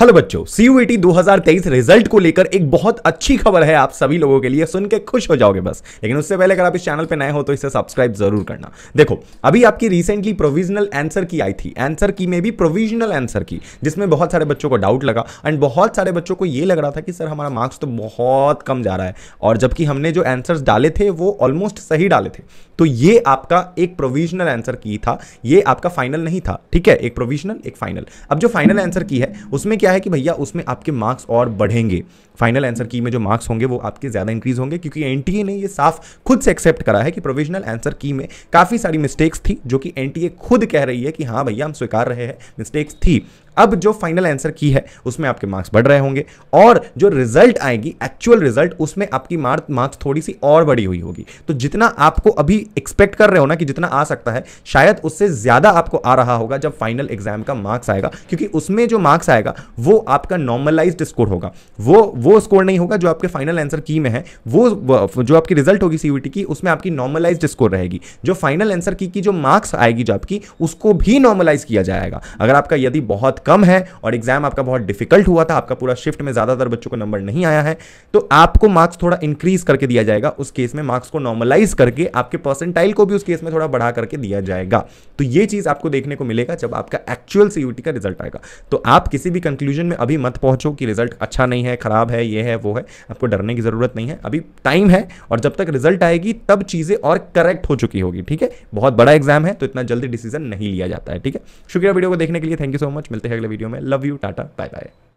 hello बच्चों CUET 2023 result को लेकर एक बहुत अच्छी खबर है आप सभी लोगों के लिए सुन के खुश हो जाओगे बस लेकिन उससे पहले अगर आप इस चैनल पर नए हो तो इसे सब्सक्राइब जरूर करना देखो अभी आपकी रिसेंटली प्रोविजनल आंसर की आई थी आंसर की में भी प्रोविजनल आंसर की जिसमें बहुत सारे बच्चों को डाउट लगा एंड बहुत सारे बच्चों को ये लग रहा था कि सर हमारा मार्क्स तो बहुत कम जा रहा है और जबकि हमने जो आंसर डाले थे वो ऑलमोस्ट सही डाले थे तो ये आपका एक प्रोविजनल आंसर की था ये आपका फाइनल नहीं था ठीक है एक प्रोविजनल एक फाइनल अब जो फाइनल आंसर की है उसमें क्या क्या है कि भैया उसमें आपके मार्क्स और बढ़ेंगे फाइनल आंसर की में जो मार्क्स होंगे वो आपके ज़्यादा इंक्रीज होंगे क्योंकि एन ने ये साफ खुद से एक्सेप्ट करा है कि प्रोविजनल आंसर की में काफ़ी सारी मिस्टेक्स थी जो कि एन खुद कह रही है कि हाँ भैया हम स्वीकार रहे हैं मिस्टेक्स थी अब जो फाइनल आंसर की है उसमें आपके मार्क्स बढ़ रहे होंगे और जो रिजल्ट आएगी एक्चुअल रिजल्ट उसमें आपकी मार्क्स थोड़ी सी और बड़ी हुई होगी तो जितना आपको अभी एक्सपेक्ट कर रहे हो ना कि जितना आ सकता है शायद उससे ज़्यादा आपको आ रहा होगा जब फाइनल एग्जाम का मार्क्स आएगा क्योंकि उसमें जो मार्क्स आएगा वो आपका नॉर्मलाइज स्कोर होगा वो वो स्कोर नहीं होगा जो आपके फाइनल आंसर की में है वो जो आपकी रिजल्ट होगी सीयूटी की उसमें आपकी नॉर्मलाइज स्कोर रहेगी जो फाइनल आंसर की की जो मार्क्स आएगी जो आपकी उसको भी नॉर्मलाइज किया जाएगा अगर आपका यदि बहुत कम है और एग्जाम आपका बहुत डिफिकल्ट हुआ था आपका पूरा शिफ्ट में ज़्यादातर बच्चों को नंबर नहीं आया है तो आपको मार्क्स थोड़ा इंक्रीज करके दिया जाएगा उस केस में मार्क्स को नॉर्मलाइज करके आपके परसेंटाइल को भी उस केस में थोड़ा बढ़ा करके दिया जाएगा तो ये चीज़ आपको देखने को मिलेगा जब आपका एक्चुअल सीयूटी का रिजल्ट आएगा तो आप किसी भी कंक्लूजन में अभी मत पहुंचो कि रिजल्ट अच्छा नहीं है खराब है ये है वो है आपको डरने की ज़रूरत नहीं है अभी टाइम है और जब तक रिजल्ट आएगी तब चीज़ें और करेक्ट हो चुकी होगी ठीक है बहुत बड़ा एग्जाम है तो इतना जल्दी डिसीजन नहीं लिया जाता है ठीक है शुक्रिया वीडियो को देखने के लिए थैंक यू सो मच मिलते हैं अगले वीडियो में love you tata bye bye